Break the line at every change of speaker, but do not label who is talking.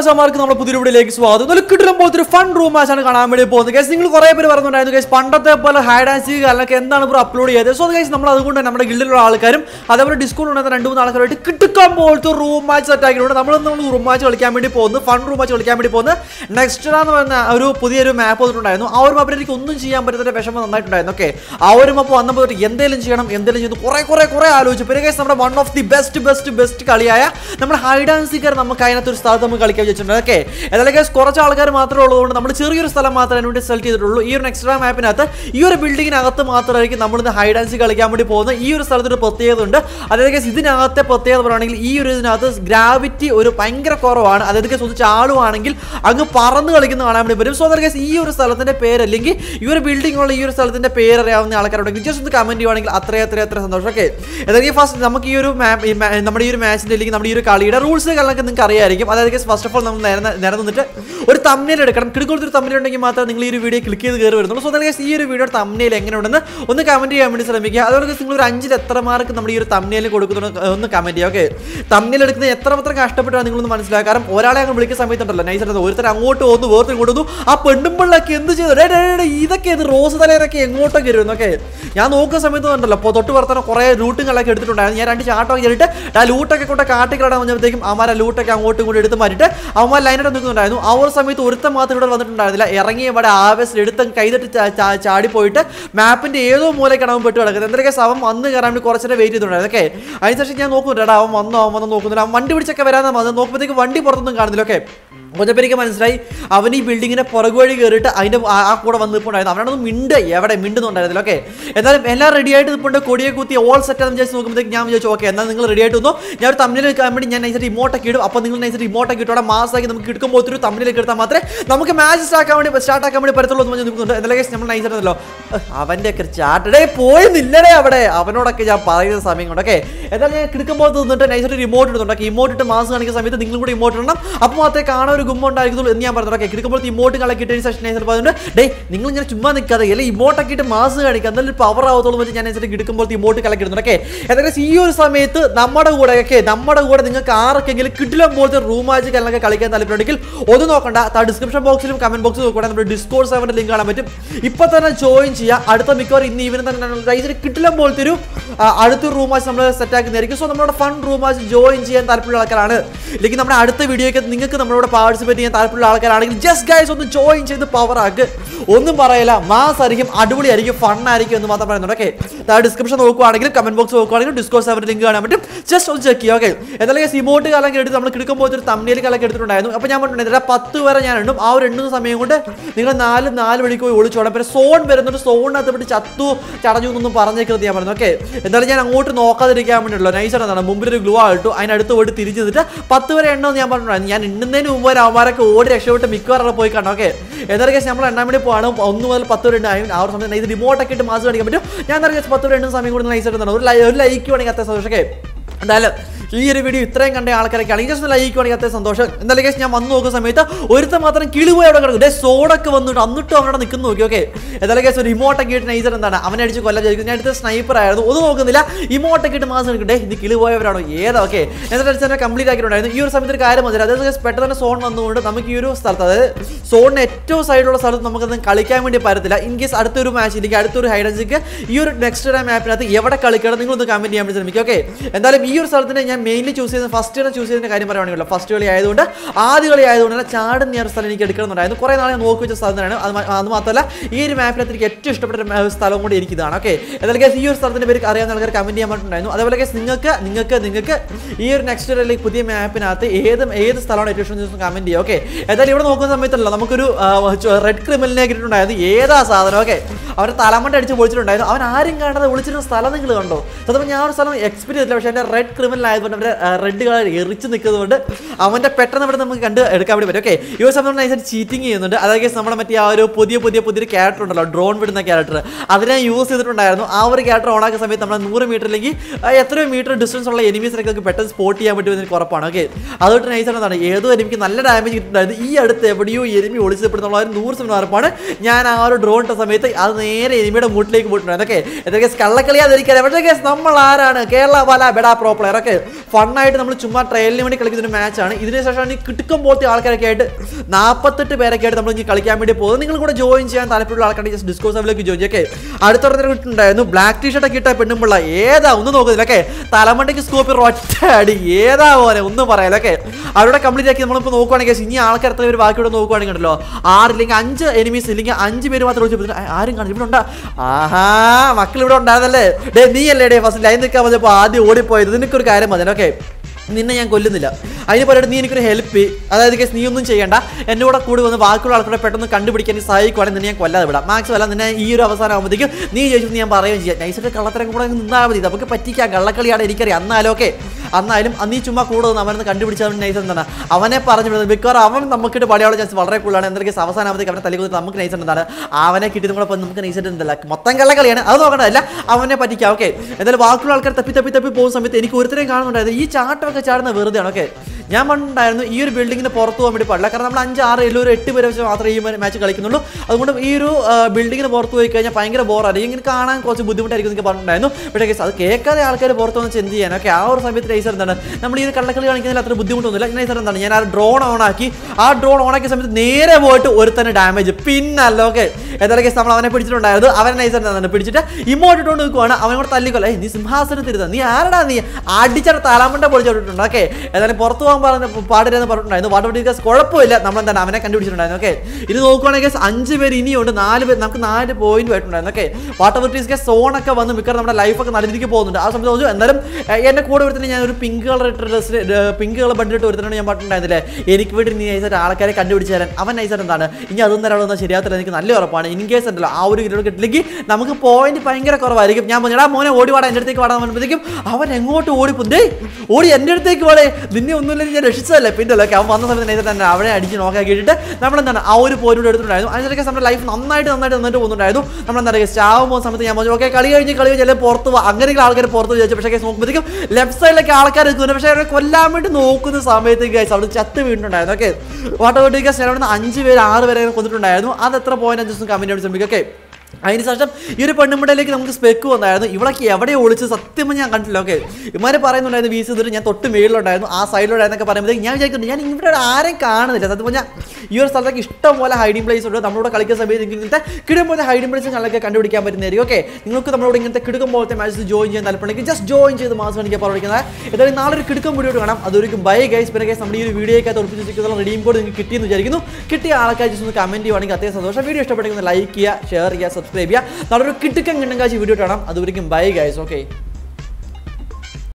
അസമാർക്ക് നമ്മുടെ പുതിയ വീഡിയോയിലേക്ക് സ്വാഗതം നല്ല കിട്ടും പോലത്തെ ഒരു ഫൺ റൂം ആണ് കാണാൻ വേണ്ടി പോകുന്നത് കേസ് നിങ്ങൾ കുറേ പേര് പറഞ്ഞിട്ടുണ്ടായിരുന്നു കേസ് പണ്ടത്തെ പോലെ ഹൈഡ് ആൻഡ് സീക്ക് എന്താണ് ഇപ്പോൾ അപ്ലോഡ് ചെയ്തത് സോ കേസ് നമ്മൾ അതുകൊണ്ട് നമ്മുടെ ഗിൽഡിലുള്ള ആൾക്കാരും അതേപോലെ ഡിസ്കൗണ്ട് ഉണ്ടായിരുന്ന രണ്ട് മൂന്ന് ആൾക്കാരുമായിട്ട് കിട്ടുക്കാൻ പോലത്തെ റൂം മാച്ച് സെറ്റാക്കിയിട്ടുണ്ട് നമ്മൾ നമ്മൾ റൂം മാച്ച് കളിക്കാൻ വേണ്ടി പോകുന്നു ഫൺ റൂം മാച്ച് കളിക്കാൻ വേണ്ടി പോകുന്നത് നെക്സ്റ്റ് എന്ന് പറഞ്ഞ ഒരു പുതിയൊരു മാപ്പ് വന്നിട്ടുണ്ടായിരുന്നു ആ ഒരു മാപ്പിൽ എനിക്ക് ഒന്നും ചെയ്യാൻ പറ്റാത്ത വിഷമം നന്നായിട്ടുണ്ടായിരുന്നു ഓക്കെ ആ ഒരു മാപ്പ് വന്നപ്പോൾ എന്തെങ്കിലും ചെയ്യണം എന്തെങ്കിലും ചെയ്യുന്നു കുറേ കുറേ കുറേ ആലോചിച്ചു പിന്നെ കേസ് നമ്മുടെ one of the best best best കളിയായ നമ്മുടെ ഹൈഡാൻസിക്കാർ നമുക്ക് അതിനകത്ത് ഒരു സ്ഥലത്ത് നമുക്ക് കളിക്കാൻ വെച്ചിട്ടുണ്ട് ഓക്കെ ഏതായാലും കുറച്ച് ആൾക്കാർ മാത്രമേ ഉള്ളതുകൊണ്ട് നമ്മൾ ചെറിയൊരു സ്ഥലം മാത്രമേ വേണ്ടി സെലക്ട് ചെയ്തിട്ടുള്ളൂ ഈ ഒരു എക്സ്ട്രാ മാപ്പിനകത്ത് ഈ ഒരു ബിൽഡിങ്ങിനകത്ത് മാത്രമായിരിക്കും നമ്മൾ ഇന്ന് ഹൈഡ് ആൻഡ് കളിക്കാൻ വേണ്ടി പോകുന്നത് ഈ ഒരു സ്ഥലത്തൊരു പ്രത്യേകത ഉണ്ട് അതായത് ഗൈസ് ഇതിനകത്തെ പ്രത്യേകത പറയുകയാണെങ്കിൽ ഈ ഒരു ഇതിനകത്ത് ഗ്രാവിറ്റി ഒരു ഭയങ്കര കുറവാണ് അതായത് ഗൈസ് ഒന്ന് ചാടുവാണെങ്കിൽ അങ്ങ് പറന്ന് കളിക്കുന്ന കാണാൻ വേണ്ടി വരും സോ അതായത് ഗൈസ് ഈ ഒരു സ്ഥലത്തിൻ്റെ പേര് അല്ലെങ്കിൽ ഈ ഒരു ബിൽഡിങ്ങുള്ള ഈ ഒരു സ്ഥലത്തിൻ്റെ അറിയാവുന്ന ആൾക്കാരുണ്ടെങ്കിൽ ജസ്റ്റ് ഒന്ന് കമൻറ്റ് ചെയ്യുവാണെങ്കിൽ അത്രയും അത്രയും അത്ര സന്തോഷം ഓക്കെ ഏതായാലും ഫസ്റ്റ് നമുക്ക് ഈ ഒരു നമ്മുടെ ഈ ഒരു മാച്ചിൻ്റെ അല്ലെങ്കിൽ നമ്മുടെ ഈ ഒരു കളിയുടെ റൂൾസ് കാര്യങ്ങളൊക്കെ നിങ്ങൾക്ക് അറിയായിരിക്കും അതായത് ഗൈസ് ഫസ്റ്റ് ഓഫ് ഓൾ നമ്മൾ നേരെ നേരെ നിന്നിട്ട് ഒരു തമ്മിൽ എടുക്കണം കിടക്കൊടുത്തൊരു തമ്മിൽ ഉണ്ടെങ്കിൽ മാത്രമേ നിങ്ങൾ ഈ ഒരു വീഡിയോ ക്ലിക്ക് ചെയ്ത് കയറി വരുന്നുള്ളൂ സോ ഗൈസ് ഈ ഒരു വീഡിയോ തമ്മിൽ എങ്ങനെയുണ്ടെന്ന് ഒന്ന് കമൻറ്റ് ചെയ്യാൻ വേണ്ടി ശ്രമിക്കുക അതുപോലെ നിങ്ങൾ ഒരു അഞ്ചിൽ എത്ര മാർക്ക് നമ്മുടെ ഈ ഒരു തമ്മിൽ കൊടുക്കുന്ന ഒന്ന് കമൻറ്റ് ചെയ്യുക ഓക്കെ തമ്മിൽ എടുക്കുന്നത് എത്രമാത്രം കഷ്ടപ്പെട്ടാണ് നിങ്ങളൊന്ന് മനസ്സിലാക്കുക കാരണം ഒരാളെ അങ്ങ് വിളിക്കുന്ന സമയത്തുണ്ടല്ലോ നൈസ് എടുത്തത് ഒരുത്തർ അങ്ങോട്ട് ഒന്ന് ഓർത്തർ ഇങ്ങോട്ട് ആ പെണ്ണുമ്പിള്ളൊക്കെ എന്ത് ചെയ്തു ഇതൊക്കെ ഇത് റോസ് തലേനൊക്കെ എങ്ങോട്ടൊക്കെ വരുന്നു ഓക്കെ ഞാൻ നോക്കുന്ന സമയത്ത് ഉണ്ടല്ലോ അപ്പോൾ തൊട്ട് വർത്തന കുറേ ലൂട്ടുകളൊക്കെ എടുത്തിട്ടുണ്ടായിരുന്നു ഞാൻ രണ്ട് ചാട്ടൊക്കെ ചെയ്തിട്ട് ആ ലൂട്ടൊക്കെ കൊണ്ട് കാട്ടിക്കളാണ് വന്നപ്പോഴത്തേക്കും അമാരെ ലൂട്ടൊക്കെ അങ്ങോട്ടും ഇങ്ങോട്ടും എടുത്ത് മാറ്റിട്ട് അവന്മാർ ലൈനായിട്ട് നിൽക്കുന്നുണ്ടായിരുന്നു ആ ഒരു സമയത്ത് ഒരുത്തം മാത്രം ഇവിടെ വന്നിട്ടുണ്ടായിരുന്നില്ല ഇറങ്ങി ഇവിടെ ആവേശത്തിൽ എടുത്തും കൈതട്ടി ചാടിപ്പോയിട്ട് മാപ്പിന്റെ ഏതോ മൂലയ്ക്കാണ് അവൻ പെട്ട് കിടക്കുന്നത് എന്തൊക്കെ അവൻ വന്ന് കയറാൻ വേണ്ടി നേരം വെയിറ്റ് ചെയ്തിട്ടുണ്ടായിരുന്നു ഓക്കെ അതിനുശേഷം ഞാൻ നോക്കുന്നുണ്ട് അവൻ വന്നോ അവൻ വന്നോ നോക്കുന്നില്ല അവൻ വണ്ടി പിടിച്ചൊക്കെ വരാൻ വന്നത് നോക്കുമ്പോഴത്തേക്ക് വണ്ടി പുറത്തൊന്നും കാണുന്നില്ല ഓക്കെ കുഞ്ഞപ്പേരിക്ക് മനസ്സിലായി അവൻ ഈ ബിൽഡിങ്ങിന്റെ പുറകു വഴി കയറിയിട്ട് അതിന്റെ ആ കൂടെ വന്ന് നിൽപ്പുണ്ടായിരുന്നു അവനൊന്നും മിണ്ട് എവിടെ മിണ്ടുന്നുണ്ടായിരുന്നില്ല ഓക്കെ എന്നാലും എല്ലാം റെഡി ആയിട്ട് ഇപ്പോൾ കൊടിയെ കുത്തി ഓൾ സെറ്റ് ആണെന്ന് വിചാരിച്ച് നോക്കുമ്പോഴത്തേക്ക് ഞാൻ വിചാരിച്ചു ഓക്കെ എന്നാൽ നിങ്ങൾ റെഡി ആയിട്ട് വന്നു ഞാൻ ഒരു തമ്മിൽ വെക്കാൻ വേണ്ടി ഞാൻ നൈസായിട്ട് ഇമോട്ടൊക്കെ ഇടും അപ്പോൾ നിങ്ങൾ നൈസായിട്ട് ഇമോട്ടൊക്കെ അവിടെ മാസമാക്കി നമുക്ക് എടുക്കുമ്പോൾ ഒത്തിരി തമ്മിലേക്ക് എടുത്താൽ മാത്രമേ നമുക്ക് മാച്ച് സ്റ്റാക്കാൻ വേണ്ടി സ്റ്റാർട്ട് ആക്കാൻ വേണ്ടി പറ്റത്തുള്ളൂ എന്ന് നിൽക്കുന്നുണ്ട് എന്തെങ്കിലും നമ്മൾ ആണല്ലോ അവൻ്റെ ഒക്കെ ചാട്ടടേ പോയിരുന്നില്ലടേ അവിടെ അവനോടൊക്കെ ഞാൻ പറയുന്ന സമയം കൊണ്ട് ഓക്കെ എന്നാൽ ഞാൻ കിടക്കുമ്പോൾ നിന്നിട്ട് നൈസ് ഒരു ഇമോട്ട് ഇടുന്നുണ്ട് ഇമോട്ട് ഇട്ട് മാസം കാണിക്കുന്ന സമയത്ത് നിങ്ങളും കൂടി ഇമോട്ട് ഇടണം അപ്പോൾ മാത്രമേ കാണാൻ ഒരു ഗുമ്മ ഉണ്ടായിരിക്കുള്ളൂ എന്ന് ഞാൻ പറഞ്ഞത് ഓക്കെ കിടക്കുമ്പോൾ ഇമോട്ട് കളക്കിട്ട് സെഷൻ ആൻസർ പറഞ്ഞിട്ട് ഡേ നിങ്ങൾ ഇങ്ങനെ ചുമ്മാ നിൽക്കാതെ ഇമോട്ട് ഇമോട്ടൊക്കെ മാസ് കാണിക്കുക എന്നാലും പവർ ആവത്തോളം വെച്ച് ഞാൻ ആൻസർ കിടക്കുമ്പോൾ ഇമോട്ട് കളക്കിടുന്നുണ്ട് ഓക്കെ ഏകദേശം ഈ ഒരു സമയത്ത് നമ്മുടെ കൂടെ ഒക്കെ നമ്മുടെ കൂടെ നിങ്ങൾക്ക് ആർക്കെങ്കിലും കിട്ടിലും പോലത്തെ റൂം ആജ് കളിക്കാൻ താല്പര്യമുണ്ടെങ്കിൽ ഒന്ന് നോക്കണ്ട ആ ഡിസ്ക്രിപ്ഷൻ ബോക്സിലും കമന്റ് ബോക്സിലും നോക്കണ്ട നമ്മുടെ ഡിസ്കോഡ് സെവൻ്റെ ലിങ്ക് കാണാൻ പറ്റും ഇപ്പൊ തന്നെ ജോയിൻ ചെയ്യാം അടുത്ത മിക്കവാറും ഇന്ന് ഈവനിങ് തന്നെ റൈസിന് കിട്ടിലും പോലത്തെ ഒരു അടുത്ത റൂം നമ്മൾ സെറ്റ് ആക്കുന്നതായിരിക്കും സോ നമ്മുടെ ഫൺ റൂം ജോയിൻ ചെയ്യാൻ താല്പര്യമുള്ള ആൾക്കാരാണ് ഇല്ലെങ്കിൽ നമ്മുടെ അടുത്ത വീഡിയോയ്ക്ക് നിങ്ങൾക്ക് നമ്മളോട് പാർട്ടിസിപ്പേറ്റ് ചെയ്യാൻ താല്പര്യമുള്ള ആൾക്കാരാണെങ്കിൽ ജസ്റ്റ് ഗൈസ് ഒന്ന് ജോയിൻ ചെയ്ത് പവർ ആക്ക് ഒന്നും പറയില്ല മാസ് ആയിരിക്കും അടിപൊളിയായിരിക്കും ഫണ്ണായിരിക്കും എന്ന് മാത്രം പറയുന്നുണ്ട് ഓക്കെ താഴെ ഡിസ്ക്രിപ്ഷൻ നോക്കുവാണെങ്കിൽ കമന്റ് ബോക്സ് നോക്കുവാണെങ്കിൽ ഡിസ്കോസ് സെവൻ ലിങ്ക് കാണാൻ പറ്റും ജസ്റ്റ് ഒന്ന് ചെക്ക് ചെയ്യുക ഓക്കെ എന്തായാലും ഇമോട്ട് കാലം എടുത്ത് നമ്മൾ കിടക്കും പോയിട്ട് ഒരു തമ്മിയിൽ കാലം എടുത്തിട്ടുണ്ടായിരുന്നു അപ്പോൾ ഞാൻ പറഞ്ഞിട്ടുണ്ട് പത്ത് വരെ ഞാൻ ഉണ്ടും ആ ഒരു എണ്ണ സമയം കൊണ്ട് നിങ്ങൾ നാല് നാല് മണിക്ക് പോയി ഒളിച്ചോടാം പിന്നെ സോൺ വരുന്നുണ്ട് സോണിനകത്ത് വിട്ട് ചത്തു ചടഞ്ഞു എന്നൊന്നും പറഞ്ഞേക്കരുത് ഞാൻ പറഞ്ഞു ഓക്കെ എന്തായാലും ഞാൻ അങ്ങോട്ട് നോക്കാതിരിക്കാൻ നൈസ് നൈസാണ് മുമ്പിൽ ഒരു ഗ്ലൂ ആയിട്ടു അതിനടുത്ത് പോയിട്ട് തിരിച്ചു നിന്നിട്ട് പത്ത് വരെ എണ്ണമെന്ന് ഞാൻ പറഞ്ഞിട്ടുണ്ടായിരുന്നു ഞാൻ എണ്ണുന്നതിന് മുമ്പ് അവന്മാരൊക്കെ ഓടി രക്ഷപ്പെട്ട് മിക്കവാറും പോയി കാണാം ഓക്കെ എന്തായാലും കേസ് നമ്മൾ രണ്ടാം മണി പോകണം ഒന്ന് മുതൽ പത്ത് വരെ ഉണ്ട് ആ ഒരു സമയത്ത് ഇത് ഒക്കെ ഇട്ട് മാസ് കാണിക്കാൻ പറ്റും ഞാൻ എന്തായാലും പത്ത് വരെ രണ്ട് സമയം കൂടുതൽ നൈസ് ഒരു ലൈക്ക് വേണമെങ്കിൽ അത്ര ഓക്കെ എന്തായാലും ഈ ഒരു വീഡിയോ ഇത്രയും കണ്ട ആൾക്കാരൊക്കെ ആണെങ്കിൽ ജസ്റ്റ് ലൈക്കുവാണെങ്കിൽ അത്രയും സന്തോഷം എന്തായാലും കേസ് ഞാൻ വന്ന് നോക്കുന്ന സമയത്ത് ഒരുത്ത മാത്രം കിളിപോയി അവിടെ കിടക്കും ഡേ സോഡൊക്കെ വന്നിട്ട് അന്നിട്ട് അവരുടെ നിൽക്കുന്നു നോക്കി ഓക്കെ എന്തായാലും കേസ് ഒരു ഇമോട്ടൊക്കെ ഇട്ട് നൈസർ എന്താണ് അവനെ അടിച്ച് കൊല്ലം ചെയ്തു ഞാൻ അടുത്ത സ്നൈപ്പർ ആയിരുന്നു ഒന്നും നോക്കുന്നില്ല ഇമോട്ടൊക്കെ ഇട്ട് മാസം നിൽക്കട്ടെ ഇത് കിളിപോയവരാണോ ഏതാ ഓക്കെ എന്നിട്ട് അടിച്ച് കംപ്ലീറ്റ് ആക്കിയിട്ടുണ്ടായിരുന്നു ഈ ഒരു സമയത്ത് ഒരു കാര്യം മനസ്സിലായി അതായത് പെട്ടെന്ന് തന്നെ സോൺ വന്നുകൊണ്ട് നമുക്ക് ഈ ഒരു സ്ഥലത്ത് അതായത് സോണിന് ഏറ്റവും സൈഡിലുള്ള സ്ഥലത്ത് നമുക്കത് കളിക്കാൻ വേണ്ടി പറ്റത്തില്ല ഇൻ കേസ് അടുത്തൊരു മാച്ച് ഇല്ലെങ്കിൽ അടുത്തൊരു ഹൈഡൻസിക്ക് ഈ ഒരു നെക്സ്റ്റ് ടൈം മാപ്പിനകത്ത് എവിടെ കളിക്കണം നിങ്ങളൊന്ന് കമൻറ്റ് ചെയ്യാൻ വേണ്ടി ശ്രമിക്കുക ഓക്കെ എന്തായാലും ഈ ഒരു സ്ഥലത്തിന് ഞാൻ മെയിൻലി ചൂസ് ചെയ്തത് ഫസ്റ്റ് കളി ചൂസ് ചെയ്തതിൻ്റെ കാര്യം പറയുകയാണെങ്കിൽ ഫസ്റ്റ് കളി ആയതുകൊണ്ട് ആദ്യ കളി ആയതുകൊണ്ട് തന്നെ ചാട് നിയർ സ്ഥലം എനിക്ക് എടുക്കണമെന്നുണ്ടായിരുന്നു കുറേ നാളെ നോക്കി വെച്ച സ്ഥലം തന്നെയാണ് അത് മാത്രമല്ല ഈ ഒരു മാപ്പിൽ എനിക്ക് ഏറ്റവും ഇഷ്ടപ്പെട്ട സ്ഥലം കൂടി എനിക്കിതാണ് ഓക്കെ എന്തായാലും ഗേസ് ഈ ഒരു സ്ഥലത്തിൻ്റെ പേര് അറിയാവുന്ന ആൾക്കാർ കമൻറ്റ് ചെയ്യാൻ പറ്റുന്നുണ്ടായിരുന്നു അതേപോലെ ഗേസ് നിങ്ങൾക്ക് നിങ്ങൾക്ക് നിങ്ങൾക്ക് ഈ ഒരു നെക്സ്റ്റ് അല്ലെങ്കിൽ പുതിയ മാപ്പിനകത്ത് ഏത് ഏത് സ്ഥലമാണ് ഏറ്റവും ഇഷ്ടം കമൻറ്റ് ചെയ്യുക ഓക്കെ എന്തായാലും ഇവിടെ നോക്കുന്ന സമയത്തല്ല നമുക്കൊരു റെഡ് ക്രിമിനലിനെ കിട്ടിയിട്ടുണ്ടായിരുന്നു ഏതാ സാധനം ഓക്കെ അവരെ തലമണ്ട അടിച്ച് പൊളിച്ചിട്ടുണ്ടായിരുന്നു അവൻ ആരും കാണാതെ വിളിച്ചിരുന്ന സ്ഥലം നിങ്ങൾ കണ്ടോ സത്യം ഞാൻ ഒരു സ്ഥലം എക്സ്പീരിയൻസ് ഇല്ല പക്ഷേ എൻ്റെ റെഡ് ക്രിമിനൽ ആയതുപോലെ പറഞ്ഞ റെഡ് കളർ എറിച്ച് നിൽക്കുന്നതുകൊണ്ട് അവൻ്റെ പെട്ടെന്ന് അവിടെ നമുക്ക് കണ്ട് എടുക്കാൻ വേണ്ടി പറ്റും ഓക്കെ ഇവ സംബന്ധിച്ച് നൈസായിട്ട് ചീറ്റിംഗ് ചെയ്യുന്നുണ്ട് അതായത് നമ്മുടെ മറ്റേ ആ ഒരു പുതിയ പുതിയ പുതിയൊരു ക്യാരക്ടർ ഉണ്ടല്ലോ ഡ്രോൺ വിടുന്ന ക്യാരക്ടർ അതിനെ യൂസ് ചെയ്തിട്ടുണ്ടായിരുന്നു ആ ഒരു ക്യാരക്ടർ ഓണാക്കുന്ന സമയത്ത് നമ്മൾ നൂറ് മീറ്ററിലേക്ക് എത്രയോ മീറ്റർ ഡിസ്റ്റൻസ് ഉള്ള എനിമീസിനൊക്കെ പെട്ടെന്ന് സ്പോട്ട് ചെയ്യാൻ പറ്റുമെന്ന് എനിക്ക് ഉറപ്പാണ് ഓക്കെ അതുകൊണ്ട് നൈസാണെന്നാണ് ഏതോ എനിമിക്ക് നല്ല ഡാമേജ് കിട്ടുന്നുണ്ടായിരുന്നു ഈ അടുത്ത് എവിടെയോ എനിമി ഒളിച്ചപ്പെടുന്നുള്ള ഒരു നൂറ് ശതമാനം ഉറപ്പാണ് ഞാൻ ആ ഒരു ഡ്രോൺ ഇട്ട സമയത്ത് അത് നേരെ എനിമിയുടെ മുട്ടിലേക്ക് പോയിട്ടുണ്ടായിരുന്നു ഓക്കെ എന്തൊക്കെ കള്ളക്കളിയാതിരിക്കാൻ എവിടെ നമ്മൾ ആരാണ് കേരള ബാല ബെഡാ പ്രോ പ്ലെയർ ഓക്കെ ഫണ്ണായിട്ട് നമ്മൾ ചുമ്മാ ട്രയലിന് വേണ്ടി കളിക്കുന്ന ഒരു മാച്ചാണ് ഇതിനുശേഷമാണ് ഈ കിട്ടുക്കം പോലത്തെ ആൾക്കാരൊക്കെ ആയിട്ട് നാൽപ്പത്തെട്ട് പേരൊക്കെ ആയിട്ട് നമ്മൾ ഇനി കളിക്കാൻ വേണ്ടി പോകുന്നത് നിങ്ങൾ കൂടെ ജോയിൻ ചെയ്യാൻ താല്പര്യമുള്ള ആൾക്കാരുടെ ജസ്റ്റ് ഡിസ്കോസ് ലെവലിലേക്ക് ജോയിൻ ഓക്കെ അടുത്ത കിട്ടുണ്ടായിരുന്നു ബ്ലാക്ക് ടീഷർട്ട് ഒക്കെ ഇട്ട പെണ്ണുമ്പിള്ള ഏതാ ഒന്നും നോക്കുന്നില്ല ഓക്കെ തലമണ്ടയ്ക്ക് സ്കോപ്പ് റൊറ്റ അടി ഏതാ പോലെ ഒന്നും പറയാലോ ഓക്കെ അവരുടെ കംപ്ലീറ്റ് ആക്കി നമ്മളിപ്പോൾ നോക്കുവാണെങ്കിൽ ഇനി ആൾക്കാർ എത്ര പേര് ബാക്കിയോട് നോക്കുവാണെങ്കിൽ ഉണ്ടല്ലോ ആറില്ലെങ്കിൽ അഞ്ച് എനിമീസ് ഇല്ലെങ്കിൽ അഞ്ച് പേര് മാത്രം ആരും കാണിച്ചു ഇവിടെ ഉണ്ടാ ആഹാ മക്കൾ ഇവിടെ ഉണ്ടായിരുന്നല്ലേ ഡേ നീ അല്ലേ ഡേ ഫസ്റ്റ് ലൈൻ നിൽക്കാൻ പറഞ്ഞപ്പോൾ ആദ്യം ഓടിപ്പോയത് നിനക്കൊരു കാര്യം മതി ഓക്കെ നിന്നെ ഞാൻ കൊല്ലുന്നില്ല അതിന് പരിപാടി നീ എനിക്കൊരു ഹെൽപ്പ് അതായത് കേസ് നീ ഒന്നും ചെയ്യേണ്ട എന്നോട് കൂടി വന്ന് ബാക്കിയുള്ള ആൾക്കാരെ പെട്ടെന്ന് കണ്ടുപിടിക്കാൻ സഹായിക്കുവാണെങ്കിൽ നിന്നെ ഞാൻ കൊല്ലാതെ വിടാം മാക്സ് അല്ല നിന്നെ ഈ ഒരു അവസാനം ആകുമ്പോഴത്തേക്കും നീ ചോദിച്ചു ഞാൻ പറയുകയും ചെയ്യാം നൈസിന്റെ കള്ളത്തരം കൂടെ നിന്നാൽ മതി നമുക്ക് പറ്റിക്കാൻ കള്ളക്കളിയാണ് എനിക്കറിയാം എന്നാലും ഓക്കെ എന്നാലും നീ ചുമ്മാ കൂടെ വന്ന് അവനെ കണ്ടുപിടിച്ചാൽ നൈസ് എന്താണ് അവനെ പറഞ്ഞു വിടുന്നത് ബിക്കോർ അവൻ നമുക്കിട്ട് പടിയാവുള്ള ചാൻസ് വളരെ കൂടുതലാണ് എന്തൊക്കെ അവസാനത്തേക്ക് അവനെ തലകുത്തി നമുക്ക് നൈസ് എന്താണ് അവനെ കിട്ടി കൂടെ നമുക്ക് നൈസ് എന്തല്ല മൊത്തം കള്ളക്കളിയാണ് അത് നോക്കണ്ടല്ല അവനെ പറ്റിക്കാം ഓക്കെ എന്തായാലും ബാക്കിയുള്ള ആൾക്കാർ തപ്പി തപ്പി തപ്പി പോകുന്ന സമയത്ത് എനിക്ക് ഒരുത്തരെയും കാണുന്നുണ്ടായത് ഈ ചാട്ടമൊക്കെ ചാടുന്ന വെറുതെയാണ് ഓക്കെ ഞാൻ പണ്ടായിരുന്നു ഈ ഒരു ബിൽഡിങ്ങിന് പുറത്ത് പോകാൻ വേണ്ടി പാടില്ല കാരണം നമ്മൾ അഞ്ച് ആറ് ഏഴ് ഒരു എട്ട് പേരെ വെച്ച് മാത്രമേ ഈ മാച്ച് കളിക്കുന്നുള്ളൂ അതുകൊണ്ട് ഈ ഒരു ബിൽഡിങ്ങിന് പുറത്ത് പോയി കഴിഞ്ഞാൽ ഭയങ്കര ബോറാണ് ഇങ്ങനെ കാണാൻ കുറച്ച് ബുദ്ധിമുട്ടായിരിക്കും എനിക്ക് പറഞ്ഞിട്ടുണ്ടായിരുന്നു പക്ഷേ കേസ് അത് കേൾക്കാതെ ആൾക്കാർ പുറത്ത് വന്ന് ചെന്ത് ചെയ്യാൻ ഓക്കെ ആ ഒരു സമയത്ത് ഐസർ എന്താണ് നമ്മൾ ഈ കള്ളക്കളി കാണിക്കുന്നതിൽ അത്ര ബുദ്ധിമുട്ടൊന്നുമില്ല ഐസർ എന്താണ് ഞാൻ ആ ഡ്രോൺ ഓൺ ആക്കി ആ ഡ്രോൺ ഓൺ ആക്കിയ സമയത്ത് നേരെ പോയിട്ട് തന്നെ ഡാമേജ് പിന്നല്ല ഓക്കെ ഏതായാലും കേസ് നമ്മൾ അവനെ പിടിച്ചിട്ടുണ്ടായിരുന്നു അവനെ ഐസർ എന്താണ് പിടിച്ചിട്ട് ഇമോട്ട് ഇട്ടുകൊണ്ട് നിൽക്കുവാണ് അവൻ കൂടെ തല്ലിക്കൊല്ല നീ സിംഹാസനത്തിരുന്ന നീ ആരടാ നീ അടിച്ചാൽ താലാമണ്ട പൊളിച്ചോട്ടിട്ടുണ്ട് ഓക്കെ ഏതായാലും പുറത്ത് പോകാൻ സംഭവം പറഞ്ഞ പാടില്ലെന്ന് പറഞ്ഞിട്ടുണ്ടായിരുന്നു വാട്ടർ ഗസ് കുഴപ്പമില്ല നമ്മൾ എന്താണ് അവനെ കണ്ടുപിടിച്ചിട്ടുണ്ടായിരുന്നു ഓക്കെ ഇത് നോക്കുവാണെങ്കിൽ ഗസ് അഞ്ച് പേര് ഇനിയുണ്ട് നാല് പേര് നമുക്ക് നാല് പോയിന്റ് ആയിട്ടുണ്ടായിരുന്നു ഓക്കെ വാട്ടർ ഔട്ട് ഗസ് സോണൊക്കെ വന്ന് മിക്കവാറും നമ്മുടെ ലൈഫൊക്കെ നല്ല രീതിക്ക് പോകുന്നുണ്ട് ആ സമയത്ത് ചോദിച്ചു എന്നാലും എൻ്റെ കൂടെ ഒരുത്തിന് ഞാൻ ഒരു പിങ്ക് കളർ ഇട്ട ഡ്രസ് പിങ്ക് കളർ ബണ്ടിട്ട് ഒരുത്തിനോട് ഞാൻ പറഞ്ഞിട്ടുണ്ടായിരുന്നില്ലേ എനിക്ക് വേണ്ടി നീ നൈസായിട്ട് ആൾക്കാരെ കണ്ടുപിടിച്ച് തരാൻ അവൻ നൈസായിട്ട് എന്താണ് ഇനി അതൊന്നും തരാളൊന്നും ശരിയാത്തില്ല എനിക്ക് നല്ല ഉറപ്പാണ് ഇൻ കേസ് ഉണ്ടല്ലോ ആ ഒരു ഗ്രൗണ്ട് കിട്ടില്ലെങ്കിൽ നമുക്ക് പോയിന്റ് ഭയങ്കര കുറവായിരിക്കും ഞാൻ പറഞ്ഞാൽ മോനെ ഓടി വാടാ എൻ്റെ അടുത്തേക്ക് വാടാൻ പറയുമ്പോഴത്തേക്കും അവൻ എങ്ങോട്ട് ഓടിപ്പോ ദേ ഓടി എൻ്റെ അടുത്തേക്ക് വാടേ നിന്നെ ഒന്നുമില്ല വേണ്ടി ഞാൻ രക്ഷിച്ചതല്ലേ പിന്നെ അതൊക്കെ അവൻ വന്ന സമയത്ത് തന്നെ അവനെ അടിച്ച് നോക്കാക്കി നമ്മൾ നമ്മളെന്താണ് ആ ഒരു പോയിന്റ് എടുത്തിട്ടുണ്ടായിരുന്നു അതിനൊക്കെ നമ്മുടെ ലൈഫ് നന്നായിട്ട് നന്നായിട്ട് നന്നായിട്ട് പോകുന്നുണ്ടായിരുന്നു നമ്മളെന്താ പറയുക സ്റ്റാവ് പോകുന്ന സമയത്ത് ഞാൻ പറഞ്ഞു ഓക്കെ കളി കഴിഞ്ഞ് കളി കഴിഞ്ഞാൽ പുറത്ത് അങ്ങനെയുള്ള ആൾക്കാർ പുറത്ത് വിചാരിച്ചു പക്ഷേ കേസ് നോക്കുമ്പോഴത്തേക്കും ലെഫ്റ്റ് സൈഡിലൊക്കെ ആൾക്കാർ എത്തുന്നുണ്ട് പക്ഷേ അവരെ കൊല്ലാൻ വേണ്ടി നോക്കുന്ന സമയത്ത് കേസ് അവിടെ ചത്ത് വീണിട്ടുണ്ടായിരുന്നു ഓക്കെ വാട്ടർ കേസ് അവിടെ നിന്ന് അഞ്ച് പേര് ആറ് പേരെ കൊന്നിട്ടുണ്ടായിരുന്നു അത് എത്ര പോയിന്റ് അഞ്ച് ദിവസം കമൻറ്റ് ശ്രമിക്കും ഓക്കെ ശേഷം ഈ ഒരു പെണ്ണുമുടയിലേക്ക് നമുക്ക് സ്പെക്ക് വന്നായിരുന്നു ഇവിടേക്ക് എവിടെ ഒളിച്ച് സത്യം ഞാൻ കണ്ടില്ല ഓക്കെ ഇമാരെ പറയുന്നുണ്ടായിരുന്നു വീസ് ഇതിട്ട് ഞാൻ തൊട്ട് മേളിലുണ്ടായിരുന്നു ആ സൈഡിലുണ്ടായിരുന്നൊക്കെ പറയുമ്പോഴത്തേക്ക് ഞാൻ വിചാരിക്കുന്നുണ്ട് ഞാൻ ഇവിടെ ആരെയും കാണുന്നില്ല സത്യം പറഞ്ഞാൽ ഈ ഒരു സ്ഥലത്തേക്ക് ഇഷ്ടം പോലെ ഹൈഡിംഗ് പ്ലേസ് ഉണ്ട് നമ്മളോട് കളിക്കുന്ന സമയത്ത് നിങ്ങൾക്ക് ഇങ്ങനത്തെ കിടും ഹൈഡിംഗ് പ്ലേസ് ഞങ്ങളൊക്കെ കണ്ടുപിടിക്കാൻ പറ്റുന്നതായിരിക്കും ഓക്കെ നിങ്ങൾക്ക് നമ്മളോട് ഇങ്ങനത്തെ കിടക്കും പോലത്തെ മാച്ച് ജോയിൻ ചെയ്യാൻ താല്പര്യമുണ്ടെങ്കിൽ ജസ്റ്റ് ജോയിൻ ചെയ്ത് മാസം എനിക്ക് പറഞ്ഞിരിക്കുന്നത് എന്തായാലും നാളെ ഒരു വീഡിയോ കാണാം അതൊരു ബൈ ഗൈസ് പിന്നെ ഗൈസ് നമ്മുടെ ഈ ഒരു വീഡിയോയ്ക്കകത്ത് ഉറപ്പിച്ച് വെച്ചിരിക്കുന്ന റീം കോഡ് നിങ്ങൾക്ക് കിട്ടിയെന്ന് വിചാരിക്കുന്നു കിട്ടിയ ആൾക്കാർ ജസ്റ്റ് ഒന്ന് കമൻറ്റ് ചെയ്യുവാണെങ്കിൽ അത്യാവശ്യം സന്തോഷം വീഡിയോ ഇഷ്ടപ്പെട്ടെങ്കിൽ ലൈക്ക് ചെയ്യുക ഷെയർ ചെയ്യുക സബ്സ്ക്രൈബ് ചെയ്യുക നല്ലൊരു കിട്ടുക്കം കിട്ടും കാശി വീഡിയോ കാണാം അതുവരെയും ബൈ ഗൈസ് ഓക്കെ